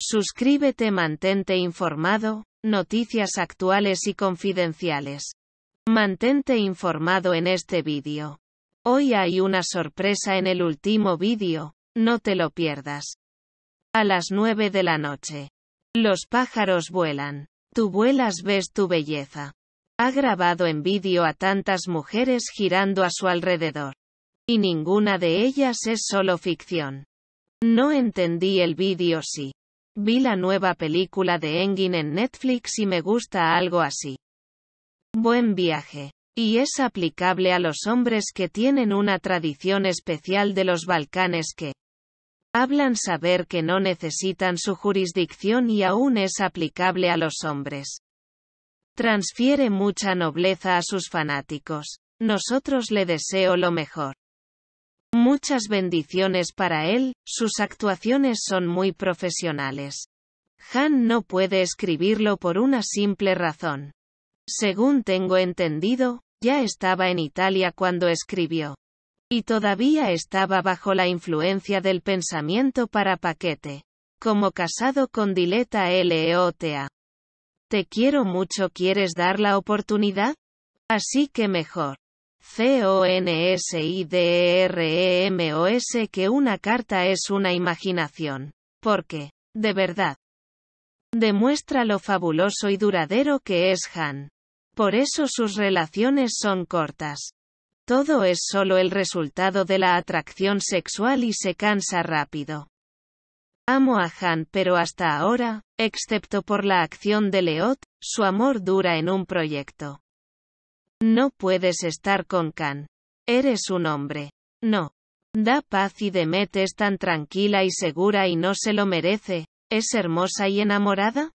Suscríbete, mantente informado, noticias actuales y confidenciales. Mantente informado en este vídeo. Hoy hay una sorpresa en el último vídeo, no te lo pierdas. A las 9 de la noche. Los pájaros vuelan. Tú vuelas, ves tu belleza. Ha grabado en vídeo a tantas mujeres girando a su alrededor. Y ninguna de ellas es solo ficción. No entendí el vídeo sí. Vi la nueva película de Engin en Netflix y me gusta algo así. Buen viaje. Y es aplicable a los hombres que tienen una tradición especial de los Balcanes que hablan saber que no necesitan su jurisdicción y aún es aplicable a los hombres. Transfiere mucha nobleza a sus fanáticos. Nosotros le deseo lo mejor. Muchas bendiciones para él, sus actuaciones son muy profesionales. Han no puede escribirlo por una simple razón. Según tengo entendido, ya estaba en Italia cuando escribió. Y todavía estaba bajo la influencia del pensamiento para paquete. Como casado con Dileta Leota. Te quiero mucho, ¿quieres dar la oportunidad? Así que mejor. C-O-N-S-I-D-E-R-E-M-O-S e e que una carta es una imaginación. Porque, de verdad, demuestra lo fabuloso y duradero que es Han. Por eso sus relaciones son cortas. Todo es solo el resultado de la atracción sexual y se cansa rápido. Amo a Han pero hasta ahora, excepto por la acción de Leot, su amor dura en un proyecto. No puedes estar con Khan. Eres un hombre. No. Da paz y Demet es tan tranquila y segura y no se lo merece. ¿Es hermosa y enamorada?